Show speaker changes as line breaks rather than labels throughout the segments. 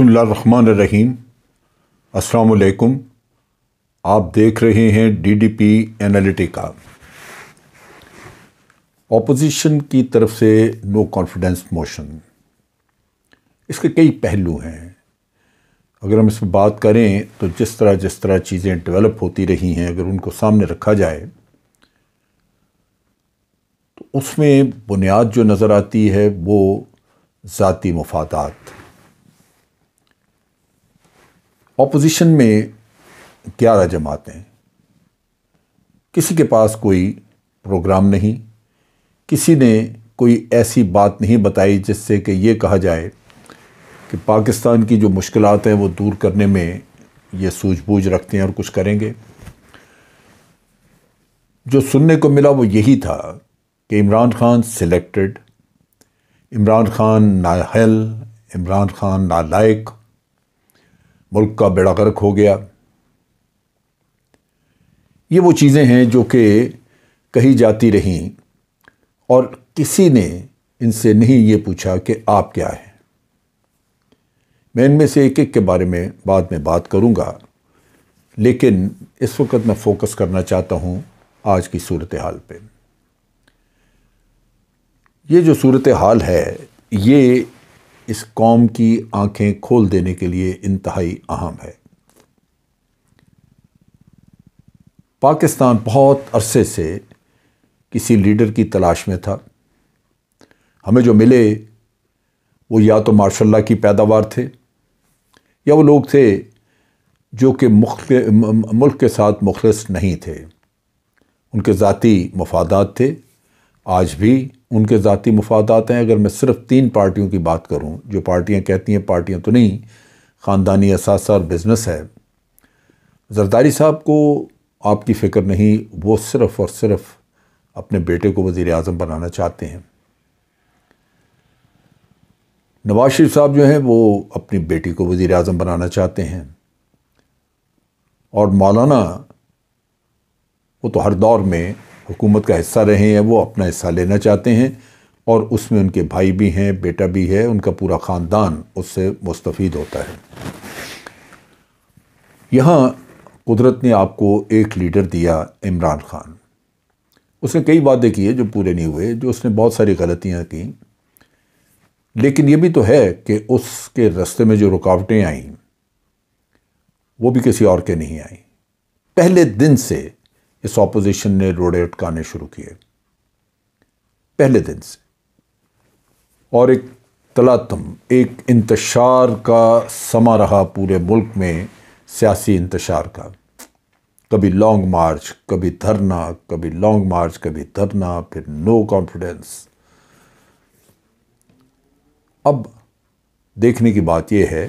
बसमीम अलकुम आप देख रहे हैं D D P Analytica opposition की तरफ से नो कॉन्फिडेंस मोशन इसके कई पहलू हैं अगर हम इस पर बात करें तो जिस तरह जिस तरह चीज़ें डेवलप होती रही हैं अगर उनको सामने रखा जाए तो उसमें बुनियाद जो नज़र आती है वो ज़ाती मफादात ऑपोजिशन में ग्यारह जमातें किसी के पास कोई प्रोग्राम नहीं किसी ने कोई ऐसी बात नहीं बताई जिससे कि ये कहा जाए कि पाकिस्तान की जो मुश्किल हैं वो दूर करने में ये सूझबूझ रखते हैं और कुछ करेंगे जो सुनने को मिला वो यही था कि इमरान खान सिलेक्टेड इमरान खान नाहल इमरान खान नालायक मुल्क का बेड़ा गर्क हो गया ये वो चीज़ें हैं जो कि कही जाती रहीं और किसी ने इनसे नहीं ये पूछा कि आप क्या हैं मैं इनमें से एक एक के बारे में बाद में बात करूँगा लेकिन इस वक्त मैं फोकस करना चाहता हूँ आज की सूरत हाल पे ये जो सूरत हाल है ये इस कौम की आंखें खोल देने के लिए इंतहाई अहम है पाकिस्तान बहुत अरसे से किसी लीडर की तलाश में था हमें जो मिले वो या तो मार्शल की पैदावार थे या वो लोग थे जो कि मुल्क के साथ मुखलस नहीं थे उनके ज़ाती मफादात थे आज भी उनके ज़ाती मफादात हैं अगर मैं सिर्फ तीन पार्टियों की बात करूँ जो पार्टियाँ कहती हैं पार्टियाँ तो नहीं ख़ानदानी असासा और बिज़नेस है जरदारी साहब को आपकी फ़िक्र नहीं वो सिर्फ़ और सिर्फ़ अपने बेटे को वज़ी अजम बनाना चाहते हैं नवाज शरीफ साहब जो हैं वो अपनी बेटी को वज़ी अजम बनाना चाहते हैं और मौलाना वो तो हर दौर में हुकूमत का हिस्सा रहे हैं वो अपना हिस्सा लेना चाहते हैं और उसमें उनके भाई भी हैं बेटा भी है उनका पूरा ख़ानदान उससे मुस्तफ़ होता है यहाँ कुदरत ने आपको एक लीडर दिया इमरान खान उसने कई वादे किए जो पूरे नहीं हुए जो उसने बहुत सारी गलतियाँ की लेकिन ये भी तो है कि उसके रास्ते में जो रुकावटें आईं वो भी किसी और के नहीं आई पहले दिन से इस ऑपोजिशन ने रोड़े अटकाने शुरू किए पहले दिन से और एक तलातम एक इंतशार का समा रहा पूरे मुल्क में सियासी इंतशार का कभी लॉन्ग मार्च कभी धरना कभी लॉन्ग मार्च कभी धरना फिर नो कॉन्फिडेंस अब देखने की बात यह है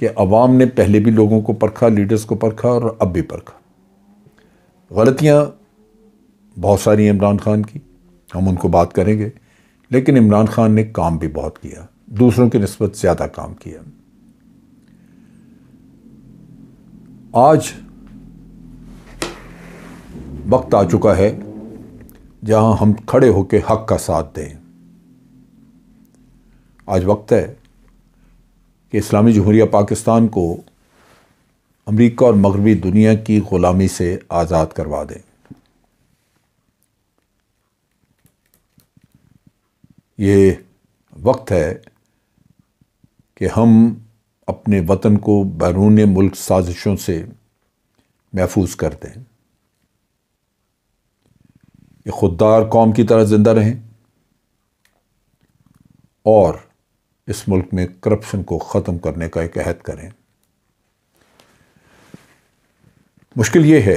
कि अवाम ने पहले भी लोगों को परखा लीडर्स को परखा और अब भी परखा गलतियाँ बहुत सारी इमरान खान की हम उनको बात करेंगे लेकिन इमरान खान ने काम भी बहुत किया दूसरों की नस्बत ज़्यादा काम किया आज वक्त आ चुका है जहां हम खड़े होकर हक का साथ दें आज वक्त है कि इस्लामी जमहूरिया पाकिस्तान को अमरीका और मगरबी दुनिया की ग़ुलामी से आज़ाद करवा दें ये वक्त है कि हम अपने वतन को बैरून मुल्क साजिशों से महफूज कर दें ये खुददार कौम की तरह ज़िंदा रहें और इस मुल्क में करप्शन को ख़त्म करने का एक अहद करें मुश्किल ये है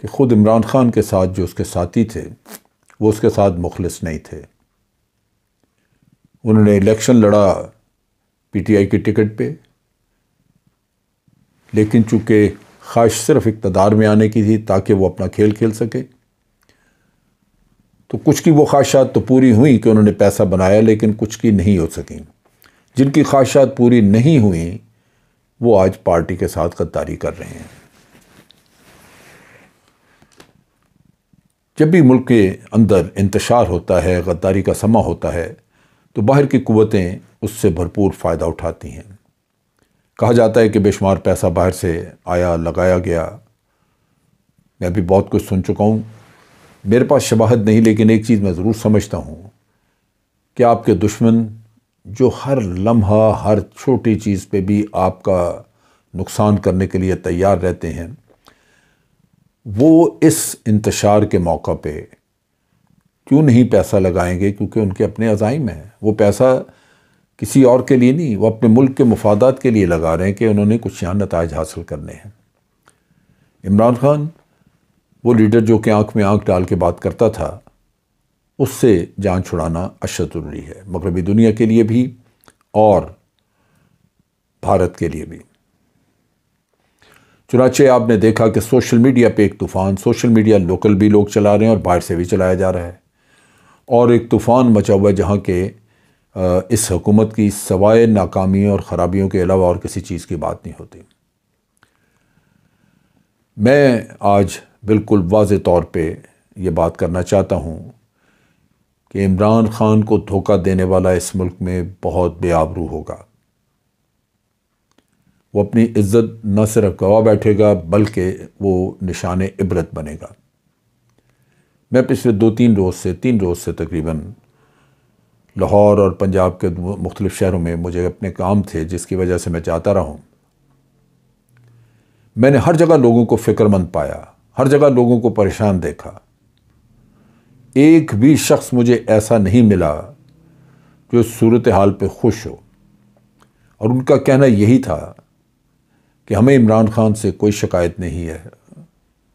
कि ख़ुद इमरान ख़ान के साथ जो उसके साथी थे वो उसके साथ मुखलस नहीं थे उन्होंने इलेक्शन लड़ा पीटीआई की टिकट पे लेकिन चूँकि ख्वाहिश सिर्फ इकतदार में आने की थी ताकि वो अपना खेल खेल सके तो कुछ की वो ख्वाहिशात तो पूरी हुई कि उन्होंने पैसा बनाया लेकिन कुछ की नहीं हो सकें जिनकी ख्वाहिशात पूरी नहीं हुई वो आज पार्टी के साथ गद्दारी कर रहे हैं जब भी मुल्क के अंदर इंतशार होता है गद्दारी का समा होता है तो बाहर की क़वतें उससे भरपूर फ़ायदा उठाती हैं कहा जाता है कि बेशुमार पैसा बाहर से आया लगाया गया मैं भी बहुत कुछ सुन चुका हूँ मेरे पास शबाहत नहीं लेकिन एक चीज़ मैं ज़रूर समझता हूँ कि आपके दुश्मन जो हर लम्हा हर छोटी चीज़ पे भी आपका नुकसान करने के लिए तैयार रहते हैं वो इस इंतशार के मौका पे क्यों नहीं पैसा लगाएंगे क्योंकि उनके अपने अजाइम हैं वो पैसा किसी और के लिए नहीं वो अपने मुल्क के मफादात के लिए लगा रहे हैं कि उन्होंने कुछ यहाँ नतज हासिल करने हैं इमरान खान वो लीडर जो कि आंख में आंख डाल के बात करता था उससे जान छुड़ाना अशद ज़रूरी है मगरबी दुनिया के लिए भी और भारत के लिए भी चुनाचे आपने देखा कि सोशल मीडिया पे एक तूफ़ान सोशल मीडिया लोकल भी लोग चला रहे हैं और बाहर से भी चलाया जा रहा है और एक तूफ़ान मचा हुआ है जहाँ के इस हुकूमत की सवाए नाकामियों और ख़राबियों के अलावा और किसी चीज़ की बात नहीं होती मैं आज बिल्कुल वाज तौर पर यह बात करना चाहता हूँ कि इमरान ख़ान को धोखा देने वाला इस मुल्क में बहुत बेआबरू होगा वो अपनी इज्जत न सिर्फ गवा बैठेगा बल्कि वो निशान इबरत बनेगा मैं पिछले दो तीन रोज़ से तीन रोज़ से तकरीबन लाहौर और पंजाब के मुख्तलिफ़ शहरों में मुझे अपने काम थे जिसकी वजह से मैं जाता रहा हूँ मैंने हर जगह लोगों को फ़िक्रमंद पाया हर जगह लोगों को परेशान देखा एक भी शख्स मुझे ऐसा नहीं मिला जो सूरत हाल पर खुश हो और उनका कहना यही था कि हमें इमरान खान से कोई शिकायत नहीं है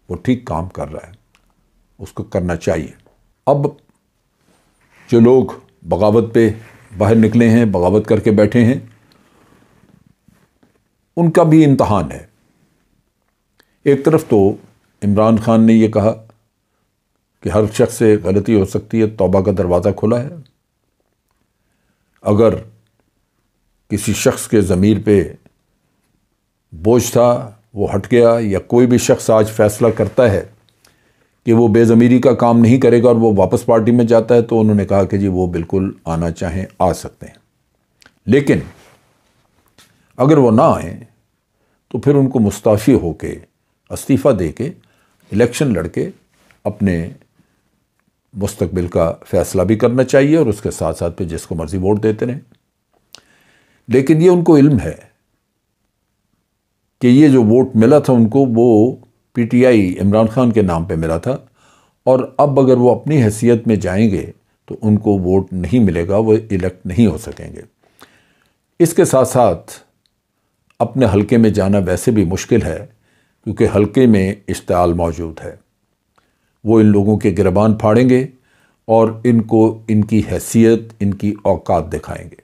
वो ठीक काम कर रहा है उसको करना चाहिए अब जो लोग बगावत पे बाहर निकले हैं बगावत करके बैठे हैं उनका भी इम्तहान है एक तरफ तो इमरान खान ने यह कहा कि हर शख्स से गलती हो सकती है तौबा का दरवाज़ा खुला है अगर किसी शख्स के ज़मीर पे बोझ था वो हट गया या कोई भी शख्स आज फैसला करता है कि वो बेज़मीरी का काम नहीं करेगा और वो वापस पार्टी में जाता है तो उन्होंने कहा कि जी वो बिल्कुल आना चाहें आ सकते हैं लेकिन अगर वो ना आए तो फिर उनको मुस्ताफ़ी होके इस्तीफ़ा दे के इलेक्शन लड़के अपने मुस्तबिल का फ़ैसला भी करना चाहिए और उसके साथ साथ फिर जिसको मर्ज़ी वोट देते रहें लेकिन ये उनको इल्म है कि ये जो वोट मिला था उनको वो पीटीआई इमरान खान के नाम पे मिला था और अब अगर वो अपनी हैसियत में जाएंगे तो उनको वोट नहीं मिलेगा वो इलेक्ट नहीं हो सकेंगे इसके साथ साथ अपने हलके में जाना वैसे भी मुश्किल है क्योंकि हलके में इश्ताल मौजूद है वो इन लोगों के गिरबान फाड़ेंगे और इनको इनकी हैसियत इनकी औकात दिखाएंगे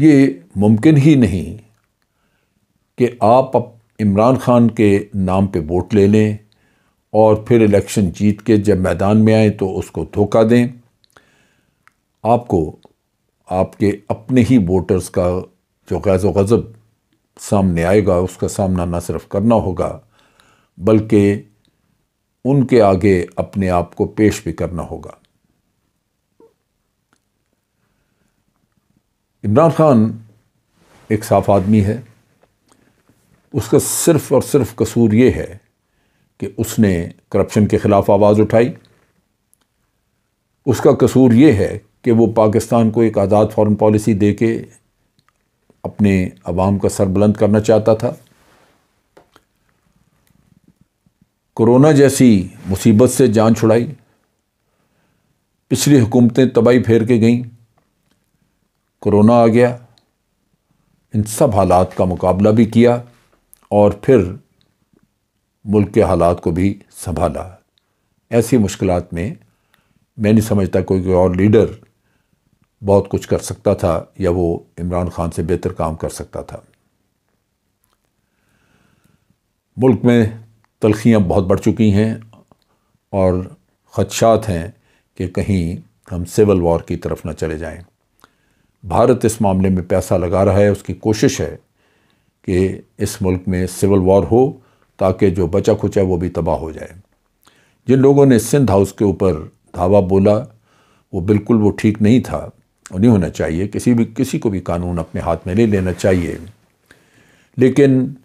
ये मुमकिन ही नहीं कि आप अब इमरान ख़ान के नाम पे वोट ले लें और फिर इलेक्शन जीत के जब मैदान में आए तो उसको धोखा दें आपको आपके अपने ही वोटर्स का जो गैज़ गज़ब सामने आएगा उसका सामना न सिर्फ करना होगा बल्कि उनके आगे अपने आप को पेश भी करना होगा इमरान ख़ान एक साफ आदमी है उसका सिर्फ़ और सिर्फ कसूर ये है कि उसने करप्शन के ख़िलाफ़ आवाज़ उठाई उसका कसूर ये है कि वो पाकिस्तान को एक आज़ाद फॉरेन पॉलिसी दे के अपने आवाम का सर बुलंद करना चाहता था कोरोना जैसी मुसीबत से जान छुड़ाई पिछली हुकूमतें तबाही फेर के गईं कोरोना आ गया इन सब हालात का मुकाबला भी किया और फिर मुल्क के हालात को भी संभाला ऐसी मुश्किल में मैं नहीं समझता कोई कोई और लीडर बहुत कुछ कर सकता था या वो इमरान खान से बेहतर काम कर सकता था मुल्क में तलखियाँ बहुत बढ़ चुकी हैं और ख़दशात हैं कि कहीं हम सिविल वॉर की तरफ ना चले जाएं भारत इस मामले में पैसा लगा रहा है उसकी कोशिश है कि इस मुल्क में सिविल वॉर हो ताकि जो बचा खुचा वो भी तबाह हो जाए जिन लोगों ने सिंध हाउस के ऊपर धावा बोला वो बिल्कुल वो ठीक नहीं था और नहीं होना चाहिए किसी भी किसी को भी कानून अपने हाथ में ले लेना चाहिए लेकिन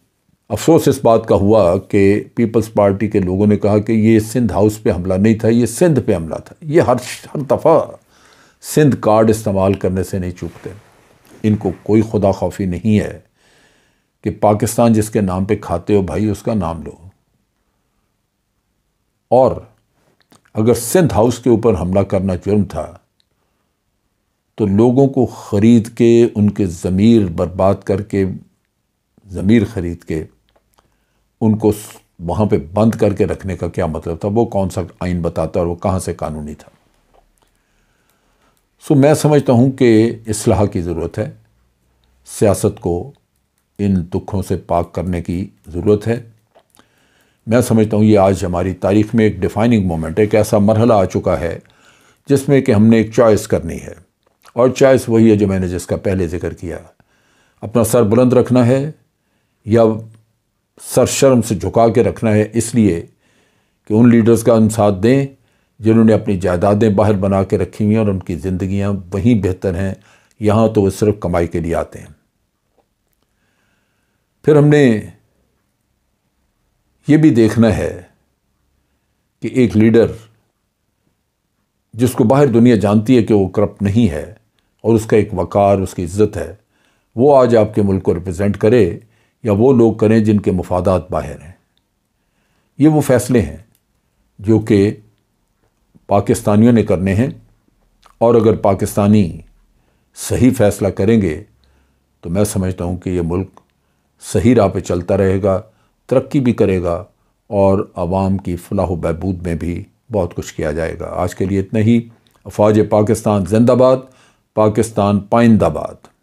अफसोस इस बात का हुआ कि पीपल्स पार्टी के लोगों ने कहा कि ये सिंध हाउस पे हमला नहीं था ये सिंध पे हमला था ये हर हर दफ़ा सिंध कार्ड इस्तेमाल करने से नहीं चूकते इनको कोई खुदा खौफी नहीं है कि पाकिस्तान जिसके नाम पे खाते हो भाई उसका नाम लो और अगर सिंध हाउस के ऊपर हमला करना जुर्म था तो लोगों को ख़रीद के उनके ज़मीर बर्बाद करके ज़मीर ख़रीद के उनको वहाँ पे बंद करके रखने का क्या मतलब था वो कौन सा आइन बताता और वो कहाँ से कानूनी था सो मैं समझता हूँ कि असलाह की ज़रूरत है सियासत को इन दुखों से पाक करने की ज़रूरत है मैं समझता हूँ ये आज हमारी तारीख में एक डिफाइनिंग मोमेंट एक ऐसा मरहला आ चुका है जिसमें कि हमने एक चॉइस करनी है और चॉइस वही है जो मैंने जिसका पहले जिक्र किया अपना सर बुलंद रखना है या सर शर्म से झुका के रखना है इसलिए कि उन लीडर्स का हम साथ दें जिन्होंने अपनी जायदादें बाहर बना के रखी हुई हैं और उनकी ज़िंदियाँ वहीं बेहतर हैं यहाँ तो वो सिर्फ कमाई के लिए आते हैं फिर हमने ये भी देखना है कि एक लीडर जिसको बाहर दुनिया जानती है कि वो करप्ट नहीं है और उसका एक वक़ार उसकी इज़्ज़त है वो आज आपके मुल्क को रिप्रेजेंट करे या वो लोग करें जिनके मफादात बाहर हैं ये वो फ़ैसले हैं जो कि पाकिस्तानियों ने करने हैं और अगर पाकिस्तानी सही फैसला करेंगे तो मैं समझता हूँ कि ये मुल्क सही राह पे चलता रहेगा तरक्की भी करेगा और आवाम की फलाह बहबूद में भी बहुत कुछ किया जाएगा आज के लिए इतना ही अफवाज पाकिस्तान जिंदाबाद पाकिस्तान पाइंदाबाद